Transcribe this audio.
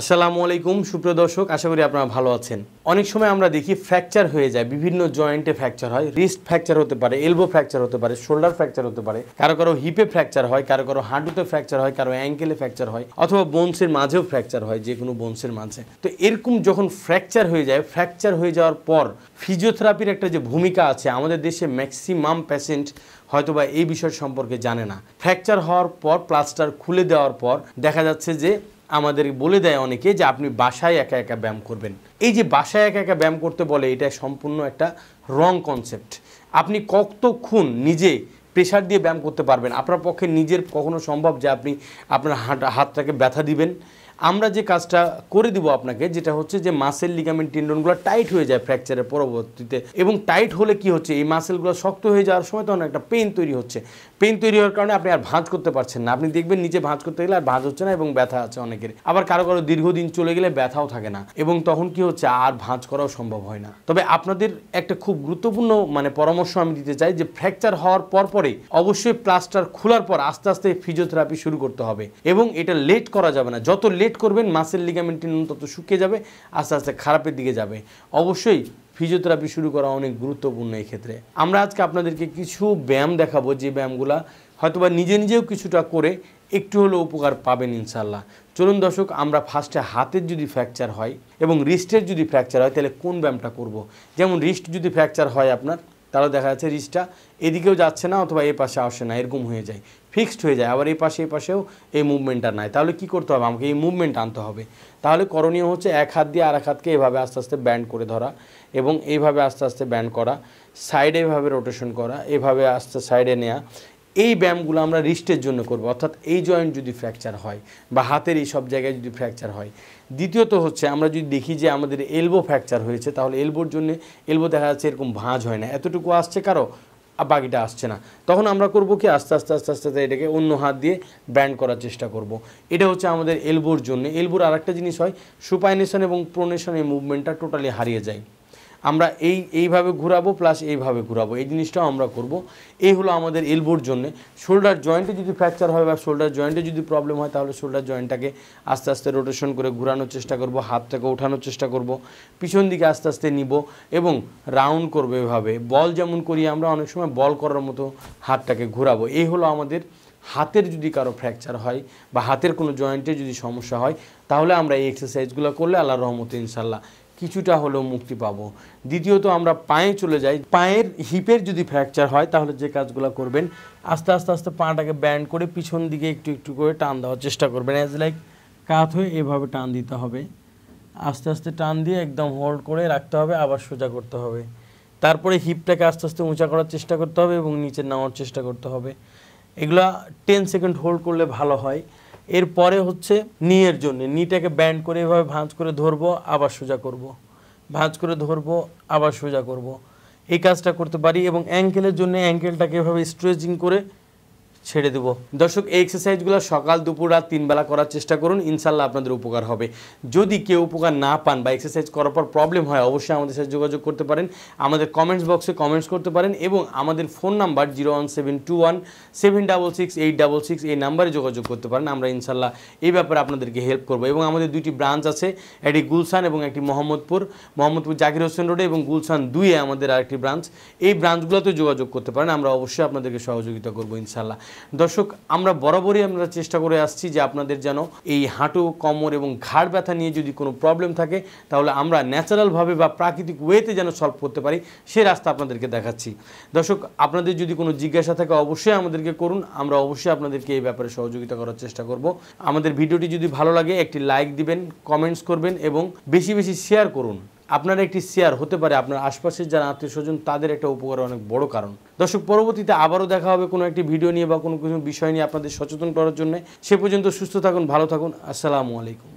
আসসালামু আলাইকুম সুপ্রিয় দর্শক আশা করি আপনারা ভালো আছেন অনেক সময় আমরা দেখি ফ্র্যাকচার হয়ে যায় বিভিন্ন জয়েন্টে ফ্র্যাকচার হয় রিস্ট ফ্র্যাকচার হতে পারে এলবো ফ্র্যাকচার হতে পারে শোল্ডার ফ্র্যাকচার হতে পারে কারো কারো হিপে ফ্র্যাকচার হয় কারো কারো হাঁটুতে ফ্র্যাকচার হয় কারো অ্যাঙ্কেলে ফ্র্যাকচার হয় অথবা বোনসের মাঝেও ফ্র্যাকচার হয় যে কোনো বোনসের মাঝে তো এরকম যখন ফ্র্যাকচার হয়ে যায় ফ্র্যাকচার হয়ে যাওয়ার পর ফিজিওথেরাপির একটা যে ভূমিকা আছে আমাদের দেশে ম্যাক্সিমাম হয়তো হয়তোবা এই বিষয় সম্পর্কে জানে না ফ্র্যাকচার হওয়ার পর প্লাস্টার খুলে দেওয়ার পর দেখা যাচ্ছে যে আমাদের বলে দেয় অনেকে যে আপনি বাসায় একা একা ব্যায়াম করবেন এই যে বাসায় একা একা ব্যায়াম করতে বলে এটা সম্পূর্ণ একটা রং কনসেপ্ট আপনি কতক্ষণ নিজে প্রেশার দিয়ে ব্যায়াম করতে পারবেন আপনার পক্ষে নিজের কখনো সম্ভব যে আপনি আপনার হাঁটা হাতটাকে ব্যথা দিবেন আমরা যে কাজটা করে দিব আপনাকে যেটা হচ্ছে যে মাসেল লিগামেন্ট টেন্ডনগুলো টাইট হয়ে যায় ফ্র্যাকচারের পরবর্তীতে এবং টাইট হলে কি হচ্ছে এই মাসেলগুলো শক্ত হয়ে যাওয়ার সময় তখন একটা পেন তৈরি হচ্ছে পেন তৈরি হওয়ার কারণে আপনি আর ভাঁজ করতে পারছেন না আপনি দেখবেন নিজে ভাঁজ করতে গেলে আর ভাঁজ হচ্ছে না এবং ব্যথা আছে অনেকের আবার কারো কারো দীর্ঘদিন চলে গেলে ব্যথাও থাকে না এবং তখন কি হচ্ছে আর ভাঁজ করাও সম্ভব হয় না তবে আপনাদের একটা খুব গুরুত্বপূর্ণ মানে পরামর্শ আমি দিতে চাই যে ফ্র্যাকচার হওয়ার পরপরে অবশ্যই প্লাস্টার খোলার পর আস্তে আস্তে ফিজিওথেরাপি শুরু করতে হবে এবং এটা লেট করা যাবে না যত লেট নেগলেক্ট করবেন মাসেল লিগামেন্টটি ন্যূনতত শুকিয়ে যাবে আস্তে আস্তে খারাপের দিকে যাবে অবশ্যই ফিজিওথেরাপি শুরু করা অনেক গুরুত্বপূর্ণ এই ক্ষেত্রে আমরা আজকে আপনাদেরকে কিছু ব্যায়াম দেখাবো যে ব্যায়ামগুলা হয়তোবা নিজে নিজেও কিছুটা করে একটু হলো উপকার পাবেন ইনশাল্লাহ চলুন দর্শক আমরা ফার্স্টে হাতের যদি ফ্র্যাকচার হয় এবং রিস্টের যদি ফ্র্যাকচার হয় তাহলে কোন ব্যায়ামটা করব। যেমন রিস্ট যদি ফ্র্যাকচার হয় আপনার তাহলে দেখা যাচ্ছে রিস্টটা এদিকেও যাচ্ছে না অথবা এ পাশে আসে না এরকম হয়ে যায় ফিক্সড হয়ে যায় আবার এই পাশে এই পাশেও এই মুভমেন্টটা নাই তাহলে কি করতে হবে আমাকে এই মুভমেন্ট আনতে হবে তাহলে করণীয় হচ্ছে এক হাত দিয়ে আর এক হাতকে এভাবে আস্তে আস্তে ব্যান্ড করে ধরা এবং এইভাবে আস্তে আস্তে ব্যান্ড করা সাইডে এভাবে রোটেশন করা এভাবে আস্তে সাইডে নেওয়া এই ব্যায়ামগুলো আমরা রিস্টের জন্য করব অর্থাৎ এই জয়েন্ট যদি ফ্র্যাকচার হয় বা হাতের এই সব জায়গায় যদি ফ্র্যাকচার হয় দ্বিতীয়ত হচ্ছে আমরা যদি দেখি যে আমাদের এলবো ফ্র্যাকচার হয়েছে তাহলে এলবোর জন্য এলবো দেখা যাচ্ছে এরকম ভাঁজ হয় না এতটুকু আসছে কারো আর বাকিটা আসছে না তখন আমরা করব কি আস্তে আস্তে আস্তে আস্তে এটাকে অন্য হাত দিয়ে ব্যান্ড করার চেষ্টা করব। এটা হচ্ছে আমাদের এলবোর জন্য এলবোর আর একটা জিনিস হয় সুপাইনেশন এবং প্রোনেশনের এই মুভমেন্টটা টোটালি হারিয়ে যায় আমরা এই এইভাবে ঘুরাবো প্লাস এইভাবে ঘুরাবো এই জিনিসটাও আমরা করব এই হলো আমাদের এলবোর জন্য শোল্ডার জয়েন্টে যদি ফ্র্যাকচার হয় বা শোল্ডার জয়েন্টে যদি প্রবলেম হয় তাহলে শোল্ডার জয়েন্টটাকে আস্তে আস্তে রোটেশন করে ঘুরানোর চেষ্টা করব হাতটাকে ওঠানোর চেষ্টা করব পিছন দিকে আস্তে আস্তে নিব এবং রাউন্ড করবো এভাবে বল যেমন করি আমরা অনেক সময় বল করার মতো হাতটাকে ঘুরাবো এই হলো আমাদের হাতের যদি কারো ফ্র্যাকচার হয় বা হাতের কোনো জয়েন্টে যদি সমস্যা হয় তাহলে আমরা এই এক্সারসাইজগুলো করলে আল্লাহ রহমত ইনশাল্লাহ কিছুটা হলেও মুক্তি পাবো দ্বিতীয়ত আমরা পায়ে চলে যাই পায়ের হিপের যদি ফ্র্যাকচার হয় তাহলে যে কাজগুলো করবেন আস্তে আস্তে আস্তে পাটাকে ব্যান্ড করে পিছন দিকে একটু একটু করে টান দেওয়ার চেষ্টা করবেন অ্যাজ লাইক কাত হয়ে এভাবে টান দিতে হবে আস্তে আস্তে টান দিয়ে একদম হোল্ড করে রাখতে হবে আবার সোজা করতে হবে তারপরে হিপটাকে আস্তে আস্তে উঁচা করার চেষ্টা করতে হবে এবং নিচে নামার চেষ্টা করতে হবে এগুলা টেন সেকেন্ড হোল্ড করলে ভালো হয় এরপরে হচ্ছে নিয়ের জন্য নিটাকে ব্যান্ড করে এভাবে ভাঁজ করে ধরবো আবার সোজা করব। ভাঁজ করে ধরবো আবার সোজা করব। এই কাজটা করতে পারি এবং অ্যাঙ্কেলের জন্য অ্যাঙ্কেলটাকে এভাবে স্ট্রেচিং করে ছেড়ে দেব দর্শক এই এক্সারসাইজগুলো সকাল দুপুর রাত তিনবেলা করার চেষ্টা করুন ইনশাল্লাহ আপনাদের উপকার হবে যদি কেউ উপকার না পান বা এক্সারসাইজ করার পর প্রবলেম হয় অবশ্যই আমাদের সাথে যোগাযোগ করতে পারেন আমাদের কমেন্টস বক্সে কমেন্টস করতে পারেন এবং আমাদের phone number zero one seven two one seven double six eight double six এই নাম্বারে যোগাযোগ করতে পারেন আমরা ইনশাল্লাহ এই ব্যাপারে আপনাদেরকে হেল্প করবো এবং আমাদের দুইটি ব্রাঞ্চ আছে একটি গুলশান এবং একটি মোহাম্মদপুর মোহাম্মদপুর জাকির হোসেন রোডে এবং গুলশান দুইয়ে আমাদের আরেকটি ব্রাঞ্চ এই ব্রাঞ্চগুলোতেও যোগাযোগ করতে পারেন আমরা অবশ্যই আপনাদেরকে সহযোগিতা করবো ইনশাল্লাহ দর্শক আমরা বরাবরই আমরা চেষ্টা করে আসছি যে আপনাদের যেন এই হাঁটু কোমর এবং ঘাড় ব্যথা নিয়ে যদি কোনো প্রবলেম থাকে তাহলে আমরা ন্যাচারালভাবে বা প্রাকৃতিক ওয়েতে যেন সলভ করতে পারি সে রাস্তা আপনাদেরকে দেখাচ্ছি দর্শক আপনাদের যদি কোনো জিজ্ঞাসা থাকে অবশ্যই আমাদেরকে করুন আমরা অবশ্যই আপনাদেরকে এই ব্যাপারে সহযোগিতা করার চেষ্টা করব আমাদের ভিডিওটি যদি ভালো লাগে একটি লাইক দিবেন কমেন্টস করবেন এবং বেশি বেশি শেয়ার করুন আপনার একটি শেয়ার হতে পারে আপনার আশপাশের যারা আত্মীয় স্বজন তাদের একটা উপকার অনেক বড় কারণ দর্শক পরবর্তীতে আবারও দেখা হবে কোনো একটি ভিডিও নিয়ে বা কোনো কিছু বিষয় নিয়ে আপনাদের সচেতন করার জন্য সে পর্যন্ত সুস্থ থাকুন ভালো থাকুন আসসালামু আলাইকুম